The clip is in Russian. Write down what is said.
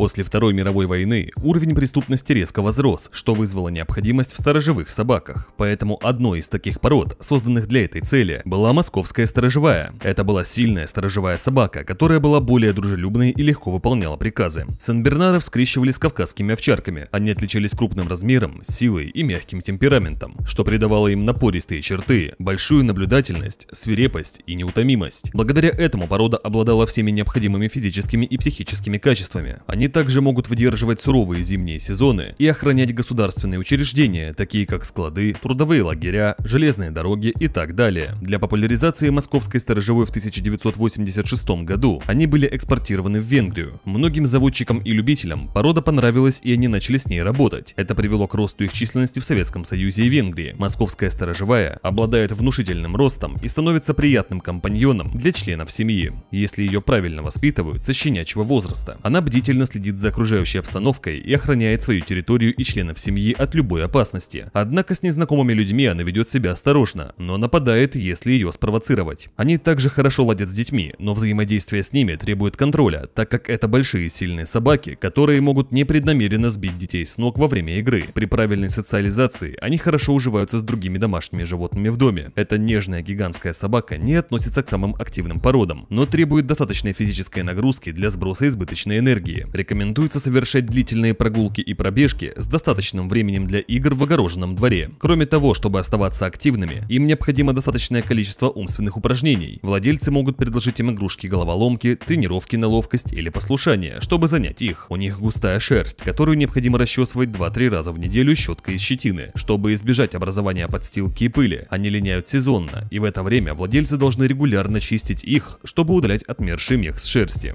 После Второй мировой войны уровень преступности резко возрос, что вызвало необходимость в сторожевых собаках. Поэтому одной из таких пород, созданных для этой цели, была московская сторожевая. Это была сильная сторожевая собака, которая была более дружелюбной и легко выполняла приказы. Санбернаров скрещивали с кавказскими овчарками. Они отличались крупным размером, силой и мягким темпераментом, что придавало им напористые черты, большую наблюдательность, свирепость и неутомимость. Благодаря этому порода обладала всеми необходимыми физическими и психическими качествами. Они также могут выдерживать суровые зимние сезоны и охранять государственные учреждения, такие как склады, трудовые лагеря, железные дороги и так далее. Для популяризации московской сторожевой в 1986 году они были экспортированы в Венгрию. Многим заводчикам и любителям порода понравилась и они начали с ней работать. Это привело к росту их численности в Советском Союзе и Венгрии. Московская сторожевая обладает внушительным ростом и становится приятным компаньоном для членов семьи, если ее правильно воспитывают со щенячьего возраста. Она бдительно следит следит за окружающей обстановкой и охраняет свою территорию и членов семьи от любой опасности. Однако с незнакомыми людьми она ведет себя осторожно, но нападает, если ее спровоцировать. Они также хорошо ладят с детьми, но взаимодействие с ними требует контроля, так как это большие сильные собаки, которые могут непреднамеренно сбить детей с ног во время игры. При правильной социализации они хорошо уживаются с другими домашними животными в доме. Эта нежная гигантская собака не относится к самым активным породам, но требует достаточной физической нагрузки для сброса избыточной энергии рекомендуется совершать длительные прогулки и пробежки с достаточным временем для игр в огороженном дворе. Кроме того, чтобы оставаться активными, им необходимо достаточное количество умственных упражнений. Владельцы могут предложить им игрушки-головоломки, тренировки на ловкость или послушание, чтобы занять их. У них густая шерсть, которую необходимо расчесывать 2-3 раза в неделю щеткой из щетины, чтобы избежать образования подстилки и пыли. Они линяют сезонно, и в это время владельцы должны регулярно чистить их, чтобы удалять отмерший мех с шерсти.